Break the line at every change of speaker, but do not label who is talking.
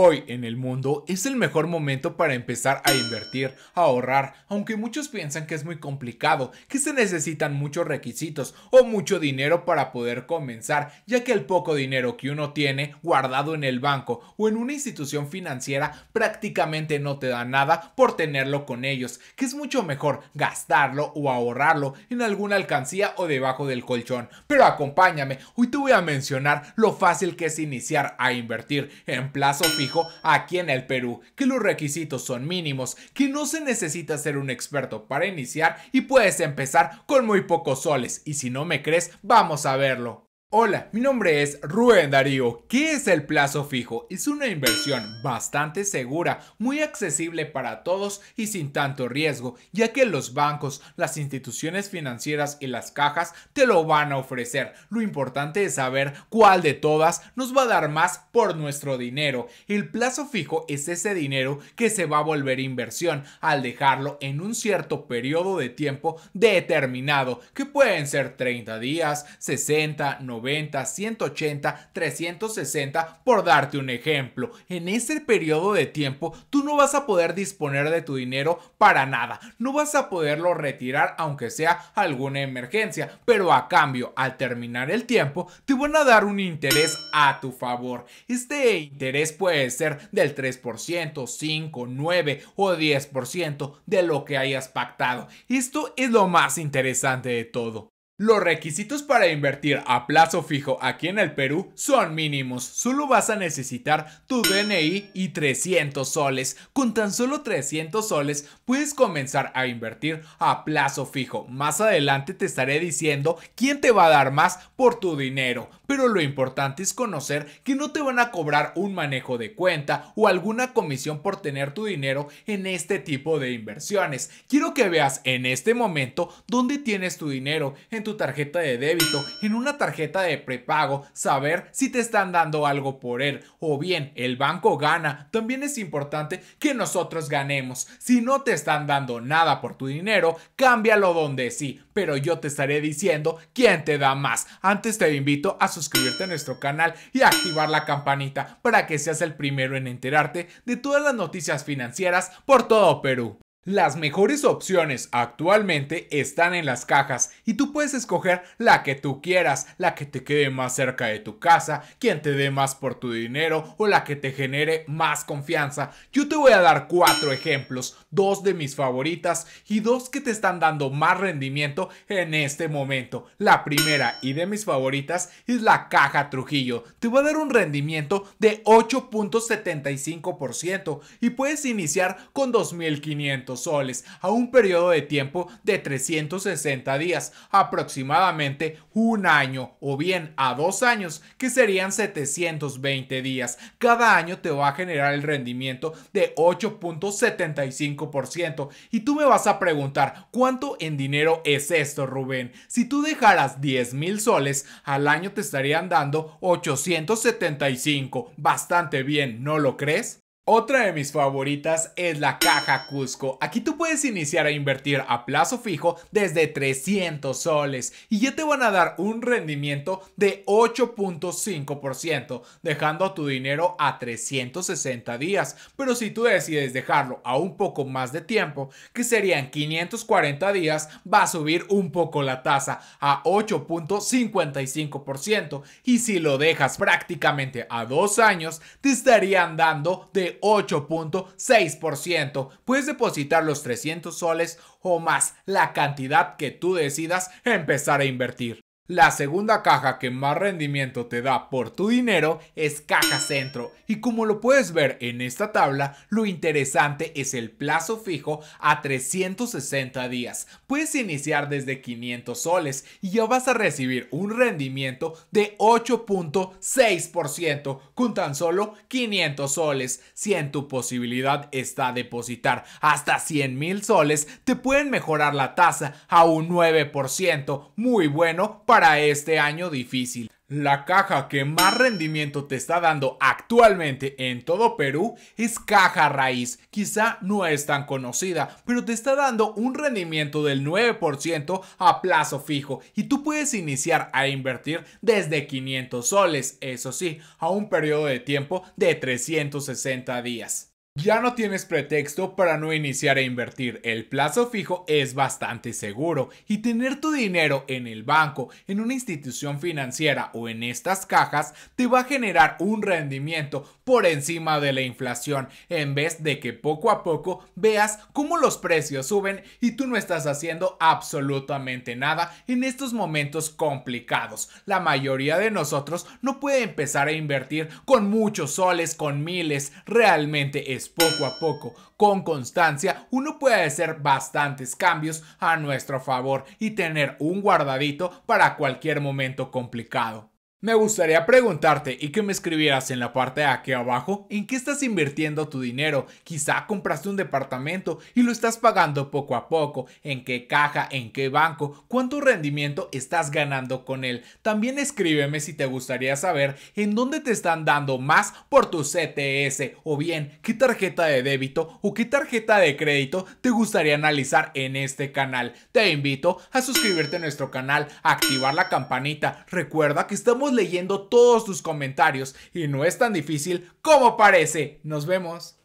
Hoy en el mundo es el mejor momento para empezar a invertir, a ahorrar, aunque muchos piensan que es muy complicado, que se necesitan muchos requisitos o mucho dinero para poder comenzar, ya que el poco dinero que uno tiene guardado en el banco o en una institución financiera prácticamente no te da nada por tenerlo con ellos, que es mucho mejor gastarlo o ahorrarlo en alguna alcancía o debajo del colchón. Pero acompáñame, hoy te voy a mencionar lo fácil que es iniciar a invertir en plazo fijo aquí en el Perú, que los requisitos son mínimos, que no se necesita ser un experto para iniciar y puedes empezar con muy pocos soles. Y si no me crees, vamos a verlo. Hola, mi nombre es Rubén Darío. ¿Qué es el plazo fijo? Es una inversión bastante segura, muy accesible para todos y sin tanto riesgo, ya que los bancos, las instituciones financieras y las cajas te lo van a ofrecer. Lo importante es saber cuál de todas nos va a dar más por nuestro dinero. El plazo fijo es ese dinero que se va a volver inversión al dejarlo en un cierto periodo de tiempo determinado, que pueden ser 30 días, 60, 90, 190, 180, 360, por darte un ejemplo. En ese periodo de tiempo, tú no vas a poder disponer de tu dinero para nada. No vas a poderlo retirar aunque sea alguna emergencia, pero a cambio, al terminar el tiempo, te van a dar un interés a tu favor. Este interés puede ser del 3%, 5, 9 o 10% de lo que hayas pactado. Esto es lo más interesante de todo. Los requisitos para invertir a plazo fijo aquí en el Perú son mínimos. Solo vas a necesitar tu DNI y 300 soles. Con tan solo 300 soles puedes comenzar a invertir a plazo fijo. Más adelante te estaré diciendo quién te va a dar más por tu dinero. Pero lo importante es conocer que no te van a cobrar un manejo de cuenta o alguna comisión por tener tu dinero en este tipo de inversiones. Quiero que veas en este momento dónde tienes tu dinero en tu tarjeta de débito, en una tarjeta de prepago, saber si te están dando algo por él o bien el banco gana. También es importante que nosotros ganemos. Si no te están dando nada por tu dinero, cámbialo donde sí, pero yo te estaré diciendo quién te da más. Antes te invito a suscribirte a nuestro canal y activar la campanita para que seas el primero en enterarte de todas las noticias financieras por todo Perú. Las mejores opciones actualmente están en las cajas y tú puedes escoger la que tú quieras, la que te quede más cerca de tu casa, quien te dé más por tu dinero o la que te genere más confianza. Yo te voy a dar cuatro ejemplos, dos de mis favoritas y dos que te están dando más rendimiento en este momento. La primera y de mis favoritas es la caja Trujillo. Te va a dar un rendimiento de 8.75% y puedes iniciar con 2500 soles a un periodo de tiempo de 360 días, aproximadamente un año o bien a dos años, que serían 720 días. Cada año te va a generar el rendimiento de 8.75%. Y tú me vas a preguntar, ¿cuánto en dinero es esto, Rubén? Si tú dejaras 10 mil soles, al año te estarían dando 875. Bastante bien, ¿no lo crees? Otra de mis favoritas es la caja Cusco. Aquí tú puedes iniciar a invertir a plazo fijo desde 300 soles y ya te van a dar un rendimiento de 8.5%, dejando tu dinero a 360 días. Pero si tú decides dejarlo a un poco más de tiempo, que serían 540 días, va a subir un poco la tasa a 8.55% y si lo dejas prácticamente a dos años, te estarían dando de 8.6%. Puedes depositar los 300 soles o más la cantidad que tú decidas empezar a invertir. La segunda caja que más rendimiento te da por tu dinero es caja centro y como lo puedes ver en esta tabla, lo interesante es el plazo fijo a 360 días. Puedes iniciar desde 500 soles y ya vas a recibir un rendimiento de 8.6% con tan solo 500 soles. Si en tu posibilidad está depositar hasta 100 mil soles, te pueden mejorar la tasa a un 9%, muy bueno para para este año difícil. La caja que más rendimiento te está dando actualmente en todo Perú es Caja Raíz. Quizá no es tan conocida, pero te está dando un rendimiento del 9% a plazo fijo y tú puedes iniciar a invertir desde 500 soles, eso sí, a un periodo de tiempo de 360 días. Ya no tienes pretexto para no iniciar a invertir. El plazo fijo es bastante seguro y tener tu dinero en el banco, en una institución financiera o en estas cajas te va a generar un rendimiento por encima de la inflación en vez de que poco a poco veas cómo los precios suben y tú no estás haciendo absolutamente nada en estos momentos complicados. La mayoría de nosotros no puede empezar a invertir con muchos soles, con miles, realmente es poco a poco, con constancia, uno puede hacer bastantes cambios a nuestro favor y tener un guardadito para cualquier momento complicado. Me gustaría preguntarte y que me escribieras en la parte de aquí abajo en qué estás invirtiendo tu dinero. Quizá compraste un departamento y lo estás pagando poco a poco, en qué caja, en qué banco, cuánto rendimiento estás ganando con él. También escríbeme si te gustaría saber en dónde te están dando más por tu CTS o bien qué tarjeta de débito o qué tarjeta de crédito te gustaría analizar en este canal. Te invito a suscribirte a nuestro canal, a activar la campanita. Recuerda que estamos leyendo todos tus comentarios y no es tan difícil como parece. Nos vemos.